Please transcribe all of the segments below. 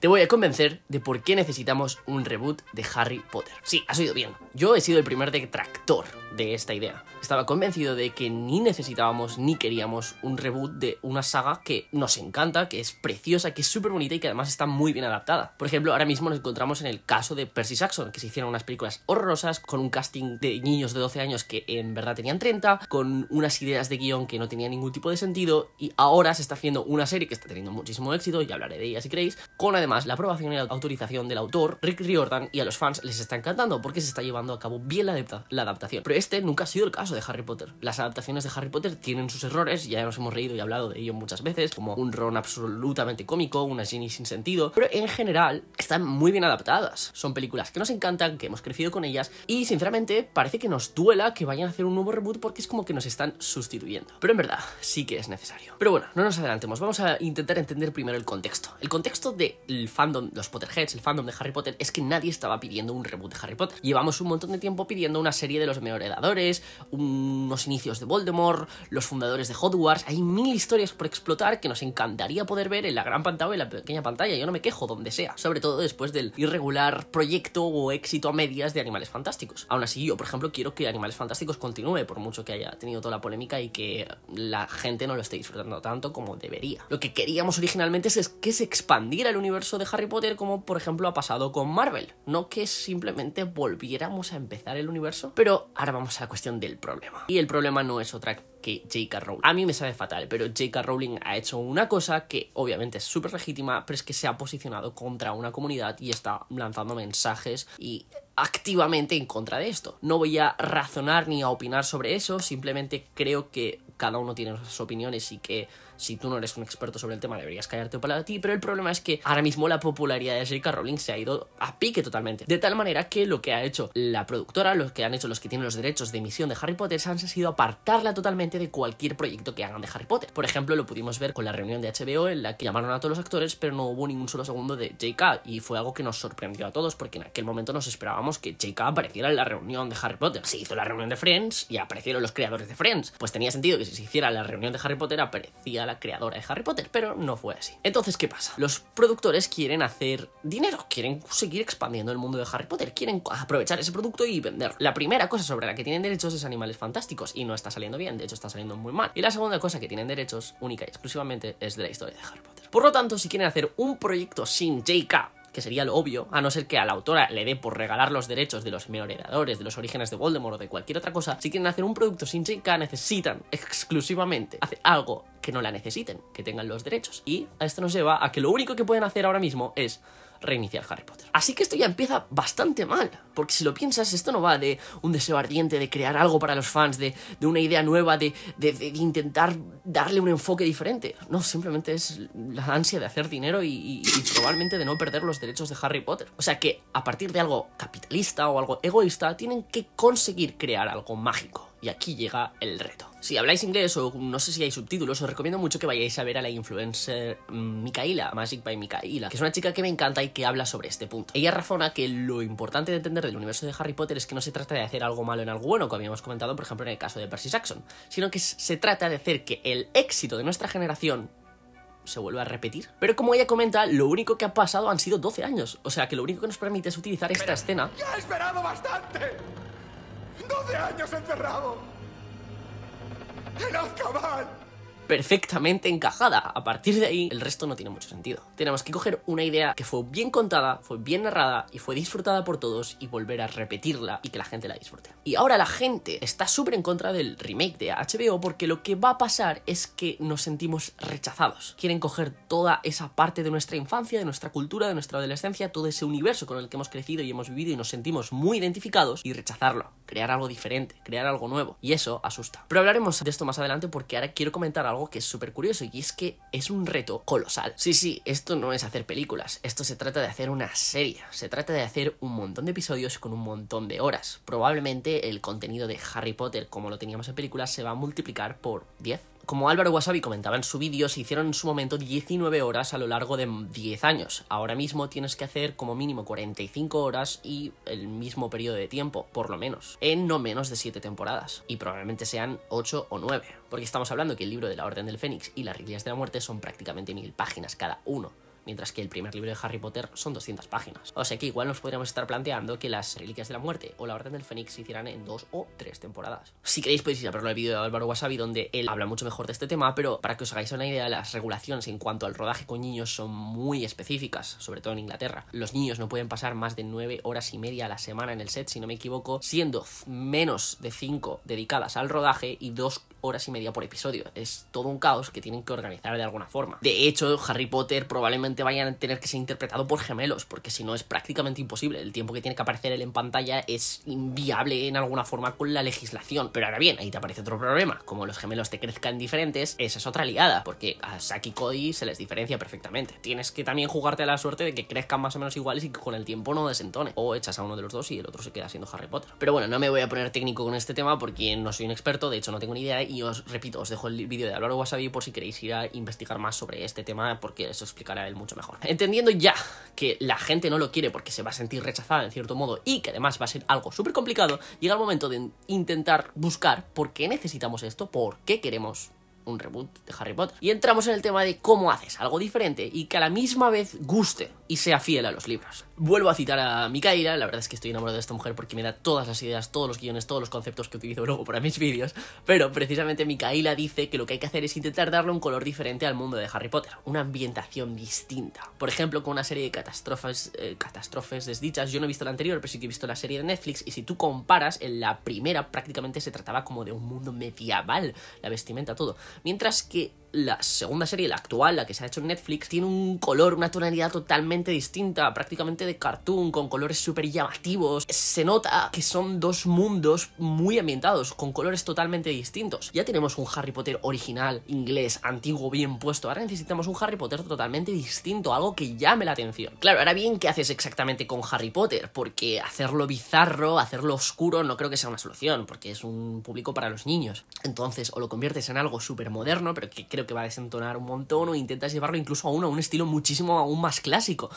Te voy a convencer de por qué necesitamos un reboot de Harry Potter. Sí, has oído bien. Yo he sido el primer detractor de esta idea. Estaba convencido de que ni necesitábamos ni queríamos un reboot de una saga que nos encanta, que es preciosa, que es súper bonita y que además está muy bien adaptada. Por ejemplo, ahora mismo nos encontramos en el caso de Percy Saxon que se hicieron unas películas horrorosas con un casting de niños de 12 años que en verdad tenían 30, con unas ideas de guión que no tenían ningún tipo de sentido y ahora se está haciendo una serie que está teniendo muchísimo éxito, y hablaré de ella si queréis, con más, la aprobación y la autorización del autor, Rick Riordan, y a los fans les está encantando porque se está llevando a cabo bien la, adaptación. Pero este nunca ha sido el caso de Harry Potter. Las adaptaciones de Harry Potter tienen sus errores, ya nos hemos reído y hablado de ello muchas veces, como un Ron absolutamente cómico, una Ginny sin sentido, pero en general están muy bien adaptadas. Son películas que nos encantan, que hemos crecido con ellas, y sinceramente parece que nos duela que vayan a hacer un nuevo reboot porque es como que nos están sustituyendo. Pero en verdad, sí que es necesario. Pero bueno, no nos adelantemos, vamos a intentar entender primero el contexto. El contexto de fandom, los Potterheads, el fandom de Harry Potter, es que nadie estaba pidiendo un reboot de Harry Potter. Llevamos un montón de tiempo pidiendo una serie de los edadores, unos inicios de Voldemort, los fundadores de Hogwarts. Hay mil historias por explotar que nos encantaría poder ver en la gran pantalla o en la pequeña pantalla. Yo no me quejo donde sea, sobre todo después del irregular proyecto o éxito a medias de Animales Fantásticos. Aún así, yo, por ejemplo, quiero que Animales Fantásticos continúe, por mucho que haya tenido toda la polémica y que la gente no lo esté disfrutando tanto como debería. Lo que queríamos originalmente es que se expandiera el universo de Harry Potter como por ejemplo ha pasado con Marvel. No que simplemente volviéramos a empezar el universo, pero ahora vamos a la cuestión del problema. Y el problema no es otra que J.K. Rowling. A mí me sabe fatal, pero J.K. Rowling ha hecho una cosa que obviamente es súper legítima, pero es que se ha posicionado contra una comunidad y está lanzando mensajes y activamente en contra de esto. No voy a razonar ni a opinar sobre eso, simplemente creo que cada uno tiene sus opiniones y que si tú no eres un experto sobre el tema, deberías callarte para ti. Pero el problema es que ahora mismo la popularidad de J.K. Rowling se ha ido a pique totalmente. De tal manera que lo que ha hecho la productora, los que han hecho los que tienen los derechos de emisión de Harry Potter, han sido apartarla totalmente de cualquier proyecto que hagan de Harry Potter. Por ejemplo, lo pudimos ver con la reunión de HBO en la que llamaron a todos los actores, pero no hubo ningún solo segundo de J.K. Y fue algo que nos sorprendió a todos porque en aquel momento nos esperábamos que J.K. apareciera en la reunión de Harry Potter. Se hizo la reunión de Friends y aparecieron los creadores de Friends. Pues tenía sentido que si se hiciera la reunión de Harry Potter aparecía la creadora de Harry Potter, pero no fue así. Entonces, ¿qué pasa? Los productores quieren hacer dinero, quieren seguir expandiendo el mundo de Harry Potter, quieren aprovechar ese producto y venderlo. La primera cosa sobre la que tienen derechos es Animales Fantásticos y no está saliendo bien, de hecho está saliendo muy mal. Y la segunda cosa que tienen derechos única y exclusivamente es de la historia de Harry Potter. Por lo tanto, si quieren hacer un proyecto sin J.K., que sería lo obvio, a no ser que a la autora le dé por regalar los derechos de los meoredadores, de los orígenes de Voldemort o de cualquier otra cosa, si quieren hacer un producto sin chica necesitan exclusivamente hacer algo que no la necesiten, que tengan los derechos. Y esto nos lleva a que lo único que pueden hacer ahora mismo es reiniciar Harry Potter. Así que esto ya empieza bastante mal, porque si lo piensas, esto no va de un deseo ardiente de crear algo para los fans, de, una idea nueva, de, de, intentar darle un enfoque diferente. No, simplemente es la ansia de hacer dinero y, y probablemente de no perder los derechos de Harry Potter. O sea que a partir de algo capitalista o algo egoísta, tienen que conseguir crear algo mágico. Y aquí llega el reto. Si habláis inglés o no sé si hay subtítulos, os recomiendo mucho que vayáis a ver a la influencer Micaela, Magic by Micaela, que es una chica que me encanta y que habla sobre este punto. Ella razona que lo importante de entender del universo de Harry Potter es que no se trata de hacer algo malo en algo bueno, como habíamos comentado, por ejemplo, en el caso de Percy Jackson, sino que se trata de hacer que el éxito de nuestra generación se vuelva a repetir. Pero como ella comenta, lo único que ha pasado han sido 12 años. O sea que lo único que nos permite es utilizar esta escena. ¡Ya he esperado bastante! ¡12 años encerrado! ¡En Azkaban! perfectamente encajada. A partir de ahí, el resto no tiene mucho sentido. Tenemos que coger una idea que fue bien contada, fue bien narrada y fue disfrutada por todos y volver a repetirla y que la gente la disfrute. Y ahora la gente está súper en contra del remake de HBO porque lo que va a pasar es que nos sentimos rechazados. Quieren coger toda esa parte de nuestra infancia, de nuestra cultura, de nuestra adolescencia, todo ese universo con el que hemos crecido y hemos vivido y nos sentimos muy identificados y rechazarlo, crear algo diferente, crear algo nuevo. Y eso asusta. Pero hablaremos de esto más adelante porque ahora quiero comentar algo que es súper curioso y es que es un reto colosal. Sí, sí, esto no es hacer películas, esto se trata de hacer una serie, se trata de hacer un montón de episodios con un montón de horas. Probablemente el contenido de Harry Potter como lo teníamos en películas se va a multiplicar por 10 como Álvaro Wasabi comentaba en su vídeo, se hicieron en su momento 19 horas a lo largo de 10 años. Ahora mismo tienes que hacer como mínimo 45 horas y el mismo periodo de tiempo, por lo menos, en no menos de 7 temporadas. Y probablemente sean 8 o 9, porque estamos hablando que el libro de la Orden del Fénix y las Reglas de la Muerte son prácticamente mil páginas cada uno mientras que el primer libro de Harry Potter son 200 páginas. O sea que igual nos podríamos estar planteando que las Reliquias de la Muerte o la Orden del Fénix se hicieran en dos o tres temporadas. Si queréis podéis ir a verlo el vídeo de Álvaro Wasabi donde él habla mucho mejor de este tema, pero para que os hagáis una idea, las regulaciones en cuanto al rodaje con niños son muy específicas, sobre todo en Inglaterra. Los niños no pueden pasar más de nueve horas y media a la semana en el set, si no me equivoco, siendo menos de cinco dedicadas al rodaje y dos horas y media por episodio. Es todo un caos que tienen que organizar de alguna forma. De hecho, Harry Potter probablemente vayan a tener que ser interpretado por gemelos, porque si no es prácticamente imposible. El tiempo que tiene que aparecer él en pantalla es inviable en alguna forma con la legislación. Pero ahora bien, ahí te aparece otro problema. Como los gemelos te crezcan diferentes, esa es otra liada, porque a Saki y Cody se les diferencia perfectamente. Tienes que también jugarte a la suerte de que crezcan más o menos iguales y que con el tiempo no desentone. O echas a uno de los dos y el otro se queda siendo Harry Potter. Pero bueno, no me voy a poner técnico con este tema porque no soy un experto, de hecho no tengo ni idea y os repito, os dejo el vídeo de Álvaro Wasabi por si queréis ir a investigar más sobre este tema porque eso explicará el mucho mejor. Entendiendo ya que la gente no lo quiere porque se va a sentir rechazada en cierto modo y que además va a ser algo súper complicado, llega el momento de intentar buscar por qué necesitamos esto, por qué queremos un reboot de Harry Potter. Y entramos en el tema de cómo haces algo diferente y que a la misma vez guste y sea fiel a los libros. Vuelvo a citar a Micaela, la verdad es que estoy enamorado de esta mujer porque me da todas las ideas, todos los guiones, todos los conceptos que utilizo luego para mis vídeos, pero precisamente Micaela dice que lo que hay que hacer es intentar darle un color diferente al mundo de Harry Potter, una ambientación distinta. Por ejemplo, con una serie de catástrofes, eh, catástrofes desdichas, yo no he visto la anterior, pero sí que he visto la serie de Netflix, y si tú comparas, en la primera prácticamente se trataba como de un mundo medieval, la vestimenta, todo. Mientras que la segunda serie, la actual, la que se ha hecho en Netflix, tiene un color, una tonalidad totalmente distinta, prácticamente de cartoon con colores súper llamativos, se nota que son dos mundos muy ambientados, con colores totalmente distintos. Ya tenemos un Harry Potter original, inglés, antiguo, bien puesto. Ahora necesitamos un Harry Potter totalmente distinto, algo que llame la atención. Claro, ahora bien, ¿qué haces exactamente con Harry Potter? Porque hacerlo bizarro, hacerlo oscuro, no creo que sea una solución, porque es un público para los niños. Entonces, o lo conviertes en algo súper moderno, pero que creo que va a desentonar un montón, o intentas llevarlo incluso aún a un estilo muchísimo aún más clásico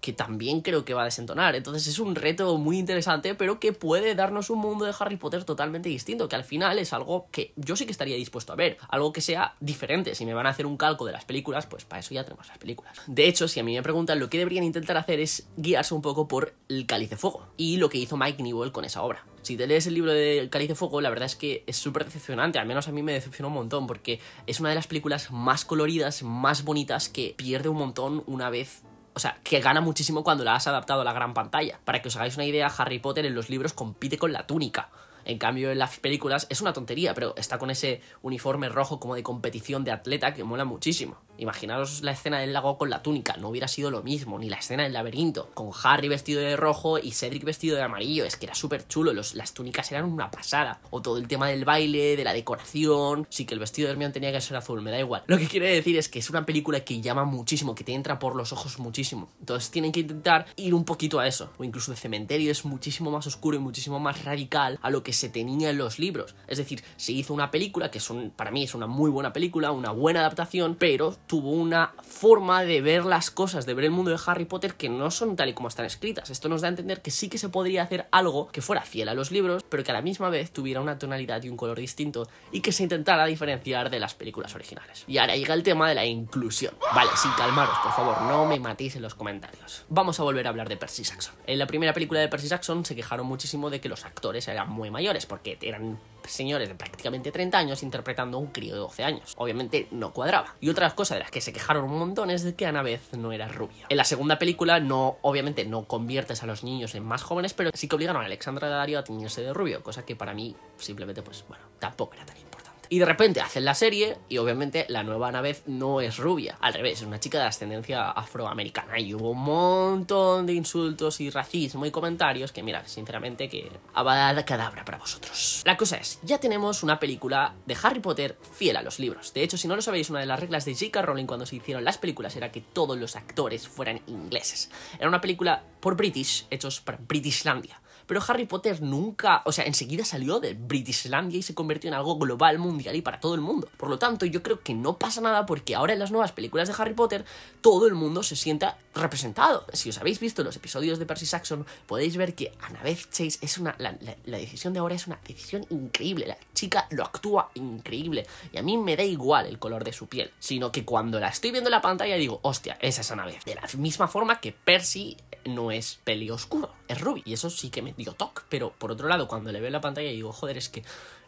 que también creo que va a desentonar. Entonces es un reto muy interesante, pero que puede darnos un mundo de Harry Potter totalmente distinto, que al final es algo que yo sí que estaría dispuesto a ver, algo que sea diferente. Si me van a hacer un calco de las películas, pues para eso ya tenemos las películas. De hecho, si a mí me preguntan, lo que deberían intentar hacer es guiarse un poco por El Cáliz de Fuego y lo que hizo Mike Newell con esa obra. Si te lees el libro de Cáliz de Fuego, la verdad es que es súper decepcionante, al menos a mí me decepcionó un montón, porque es una de las películas más coloridas, más bonitas, que pierde un montón una vez o sea, que gana muchísimo cuando la has adaptado a la gran pantalla. Para que os hagáis una idea, Harry Potter en los libros compite con la túnica. En cambio, en las películas es una tontería, pero está con ese uniforme rojo como de competición de atleta que mola muchísimo. Imaginaros la escena del lago con la túnica, no hubiera sido lo mismo, ni la escena del laberinto, con Harry vestido de rojo y Cedric vestido de amarillo, es que era súper chulo, las túnicas eran una pasada. O todo el tema del baile, de la decoración, sí que el vestido de Hermione tenía que ser azul, me da igual. Lo que quiere decir es que es una película que llama muchísimo, que te entra por los ojos muchísimo. Entonces tienen que intentar ir un poquito a eso. O incluso el cementerio es muchísimo más oscuro y muchísimo más radical a lo que se tenía en los libros. Es decir, se hizo una película, que son, para mí es una muy buena película, una buena adaptación, pero tuvo una forma de ver las cosas, de ver el mundo de Harry Potter que no son tal y como están escritas. Esto nos da a entender que sí que se podría hacer algo que fuera fiel a los libros, pero que a la misma vez tuviera una tonalidad y un color distinto y que se intentara diferenciar de las películas originales. Y ahora llega el tema de la inclusión. Vale, sin calmaros, por favor, no me matéis en los comentarios. Vamos a volver a hablar de Percy Jackson. En la primera película de Percy Jackson se quejaron muchísimo de que los actores eran muy mayores porque eran señores de prácticamente 30 años interpretando a un crío de 12 años. Obviamente no cuadraba. Y otra cosa de las que se quejaron un montón es de que vez no era rubia. En la segunda película no, obviamente no conviertes a los niños en más jóvenes, pero sí que obligaron a Alexandra Dario a teñirse de rubio, cosa que para mí simplemente pues bueno, tampoco era tan y de repente hacen la serie y obviamente la nueva Annabeth no es rubia, al revés, es una chica de ascendencia afroamericana. Y hubo un montón de insultos y racismo y comentarios que, mira, sinceramente que avalada cadabra para vosotros. La cosa es, ya tenemos una película de Harry Potter fiel a los libros. De hecho, si no lo sabéis, una de las reglas de J.K. Rowling cuando se hicieron las películas era que todos los actores fueran ingleses. Era una película por British, hechos para Britishlandia. Pero Harry Potter nunca, o sea, enseguida salió de Britislandia y se convirtió en algo global, mundial y para todo el mundo. Por lo tanto, yo creo que no pasa nada porque ahora en las nuevas películas de Harry Potter todo el mundo se sienta representado. Si os habéis visto los episodios de Percy Saxon, podéis ver que Annabeth Chase es una. La, decisión de ahora es una decisión increíble. La chica lo actúa increíble. Y a mí me da igual el color de su piel, sino que cuando la estoy viendo en la pantalla digo, hostia, esa es Annabeth. De la misma forma que Percy no es peli oscuro, es ruby. Y eso sí que me digo, toc, pero por otro lado, cuando le veo la pantalla digo, joder, es que,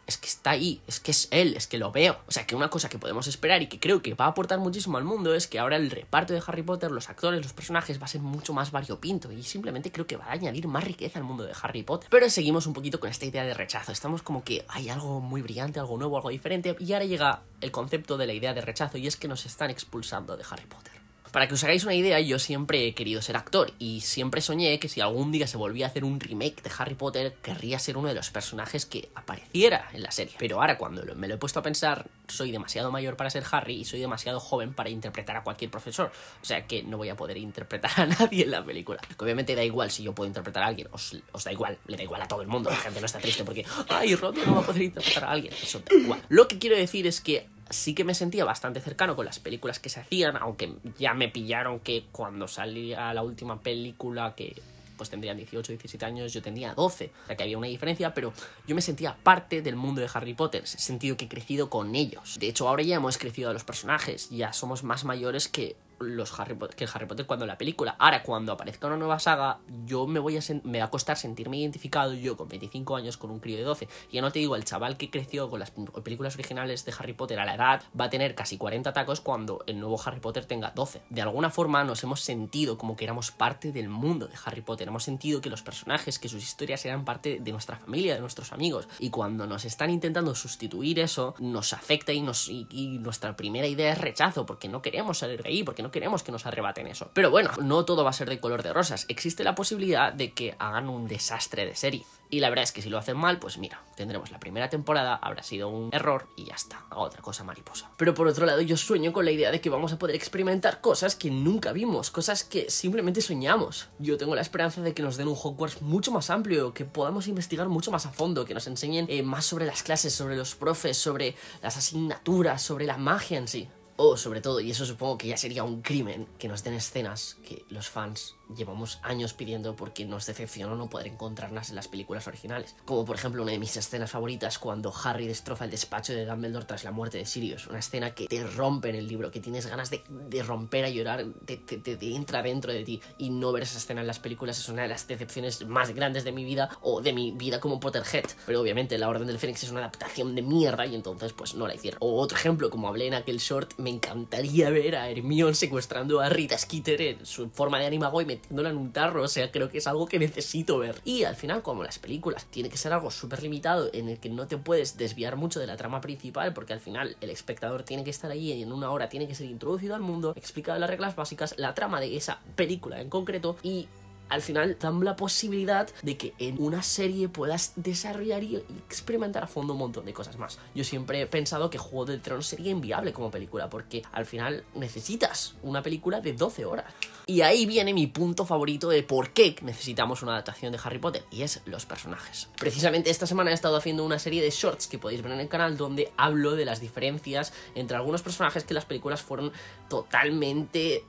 es que está ahí, es que es él, es que lo veo. O sea, que una cosa que podemos esperar y que creo que va a aportar muchísimo al mundo es que ahora el reparto de Harry Potter, los actores, los personajes va a ser mucho más variopinto y simplemente creo que va a añadir más riqueza al mundo de Harry Potter. Pero seguimos un poquito con esta idea de rechazo. Estamos como que hay algo muy brillante, algo nuevo, algo diferente y ahora llega el concepto de la idea de rechazo y es que nos están expulsando de Harry Potter. Para que os hagáis una idea, yo siempre he querido ser actor y siempre soñé que si algún día se volvía a hacer un remake de Harry Potter, querría ser uno de los personajes que apareciera en la serie. Pero ahora cuando me lo he puesto a pensar, soy demasiado mayor para ser Harry y soy demasiado joven para interpretar a cualquier profesor. O sea que no voy a poder interpretar a nadie en la película. obviamente da igual si yo puedo interpretar a alguien, os, da igual, le da igual a todo el mundo. La gente no está triste porque, ay, Robbie no va a poder interpretar a alguien. Eso da igual. Lo que quiero decir es que sí que me sentía bastante cercano con las películas que se hacían, aunque ya me pillaron que cuando salía la última película que pues tendrían 18, 17 años, yo tenía 12, o sea que había una diferencia, pero yo me sentía parte del mundo de Harry Potter, sentido que he crecido con ellos. De hecho, ahora ya hemos crecido a los personajes, ya somos más mayores que los Harry Potter, Harry Potter cuando la película. Ahora, cuando aparezca una nueva saga, yo me voy a me va a costar sentirme identificado yo con 25 años con un crío de 12. Ya no te digo, el chaval que creció con las películas originales de Harry Potter a la edad va a tener casi 40 tacos cuando el nuevo Harry Potter tenga 12. De alguna forma nos hemos sentido como que éramos parte del mundo de Harry Potter. Hemos sentido que los personajes, que sus historias eran parte de nuestra familia, de nuestros amigos. Y cuando nos están intentando sustituir eso, nos afecta y, nos, y, y nuestra primera idea es rechazo, porque no queremos salir de ahí, porque no queremos que nos arrebaten eso. Pero bueno, no todo va a ser de color de rosas. Existe la posibilidad de que hagan un desastre de serie. Y la verdad es que si lo hacen mal, pues mira, tendremos la primera temporada, habrá sido un error y ya está, otra cosa mariposa. Pero por otro lado, yo sueño con la idea de que vamos a poder experimentar cosas que nunca vimos, cosas que simplemente soñamos. Yo tengo la esperanza de que nos den un Hogwarts mucho más amplio, que podamos investigar mucho más a fondo, que nos enseñen eh, más sobre las clases, sobre los profes, sobre las asignaturas, sobre la magia en sí. O oh, sobre todo, y eso supongo que ya sería un crimen, que nos den escenas que los fans llevamos años pidiendo porque nos decepcionó no poder encontrarlas en las películas originales. Como por ejemplo una de mis escenas favoritas cuando Harry destroza el despacho de Dumbledore tras la muerte de Sirius. Una escena que te rompe en el libro, que tienes ganas de, de romper a llorar, te, entra dentro de ti. Y no ver esa escena en las películas es una de las decepciones más grandes de mi vida o de mi vida como Potterhead. Pero obviamente La Orden del Fénix es una adaptación de mierda y entonces pues no la hicieron. O otro ejemplo, como hablé en aquel short, me encantaría ver a Hermione secuestrando a Rita Skeeter en su forma de animago y me metiéndola en un tarro, o sea, creo que es algo que necesito ver. Y al final, como las películas, tiene que ser algo súper limitado en el que no te puedes desviar mucho de la trama principal, porque al final el espectador tiene que estar ahí y en una hora tiene que ser introducido al mundo, explicado las reglas básicas, la trama de esa película en concreto y al final dan la posibilidad de que en una serie puedas desarrollar y experimentar a fondo un montón de cosas más. Yo siempre he pensado que Juego de Trono sería inviable como película, porque al final necesitas una película de 12 horas. Y ahí viene mi punto favorito de por qué necesitamos una adaptación de Harry Potter, y es los personajes. Precisamente esta semana he estado haciendo una serie de shorts que podéis ver en el canal donde hablo de las diferencias entre algunos personajes que las películas fueron totalmente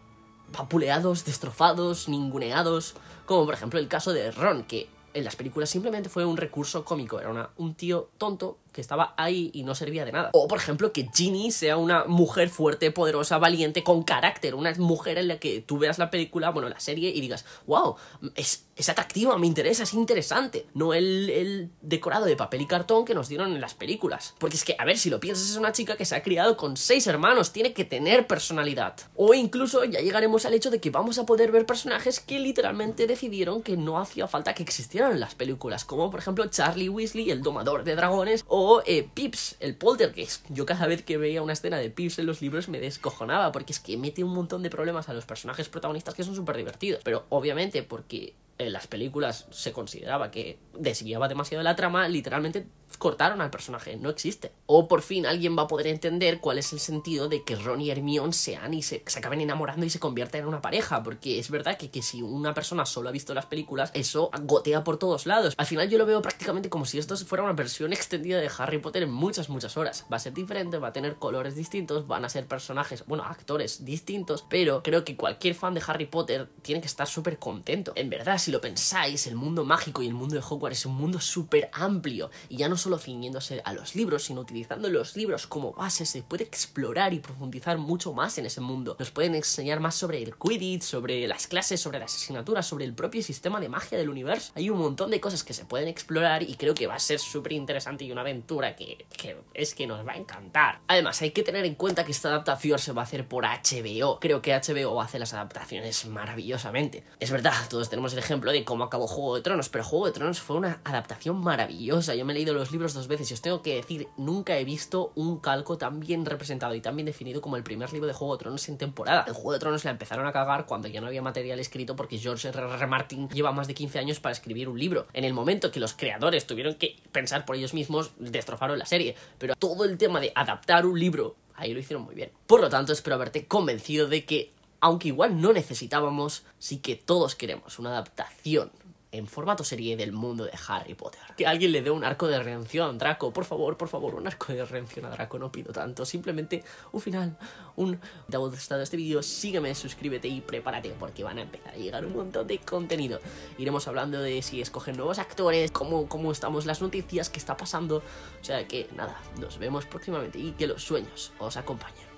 Papuleados, destrofados, ninguneados, como por ejemplo el caso de Ron, que en las películas simplemente fue un recurso cómico, era un tío tonto que estaba ahí y no servía de nada. O, por ejemplo, que Ginny sea una mujer fuerte, poderosa, valiente, con carácter, una mujer en la que tú veas la película, bueno, la serie, y digas, wow, es, es atractiva, me interesa, es interesante. No el, el decorado de papel y cartón que nos dieron en las películas. Porque es que, a ver, si lo piensas, es una chica que se ha criado con seis hermanos, tiene que tener personalidad. O incluso ya llegaremos al hecho de que vamos a poder ver personajes que literalmente decidieron que no hacía falta que existieran en las películas, como por ejemplo Charlie Weasley, el domador de dragones, o o eh, Pips, el poltergeist. Yo cada vez que veía una escena de Pips en los libros me descojonaba, porque es que mete un montón de problemas a los personajes protagonistas que son súper divertidos. Pero obviamente, porque en las películas se consideraba que desviaba demasiado la trama, literalmente cortaron al personaje, no existe. O por fin alguien va a poder entender cuál es el sentido de que Ron y Hermione sean y se, acaben enamorando y se conviertan en una pareja, porque es verdad que, que, si una persona solo ha visto las películas, eso gotea por todos lados. Al final yo lo veo prácticamente como si esto fuera una versión extendida de Harry Potter en muchas, muchas horas. Va a ser diferente, va a tener colores distintos, van a ser personajes, bueno, actores distintos, pero creo que cualquier fan de Harry Potter tiene que estar súper contento. En verdad, si lo pensáis, el mundo mágico y el mundo de Hogwarts es un mundo súper amplio y ya no solo ciñéndose a los libros, sino utilizando los libros como base, se puede explorar y profundizar mucho más en ese mundo. Nos pueden enseñar más sobre el Quidditch, sobre las clases, sobre las asignaturas, sobre el propio sistema de magia del universo. Hay un montón de cosas que se pueden explorar y creo que va a ser súper interesante y una aventura que, es que nos va a encantar. Además, hay que tener en cuenta que esta adaptación se va a hacer por HBO. Creo que HBO va a hacer las adaptaciones maravillosamente. Es verdad, todos tenemos el ejemplo de cómo acabó Juego de Tronos, pero Juego de Tronos fue una adaptación maravillosa. Yo me he leído los libros dos veces y os tengo que decir, nunca he visto un calco tan bien representado y tan bien definido como el primer libro de Juego de Tronos en temporada. El Juego de Tronos la empezaron a cagar cuando ya no había material escrito porque George R. R. Martin lleva más de 15 años para escribir un libro. En el momento que los creadores tuvieron que pensar por ellos mismos, destrozaron la serie. Pero todo el tema de adaptar un libro, ahí lo hicieron muy bien. Por lo tanto, espero haberte convencido de que, aunque igual no necesitábamos, sí que todos queremos una adaptación en formato serie del mundo de Harry Potter. Que alguien le dé un arco de redención a Draco, por favor, por favor, un arco de redención a Draco, no pido tanto, simplemente un final, un... Te ha gustado este vídeo, sígueme, suscríbete y prepárate porque van a empezar a llegar un montón de contenido. Iremos hablando de si escogen nuevos actores, cómo, cómo estamos las noticias, qué está pasando, o sea que nada, nos vemos próximamente y que los sueños os acompañen.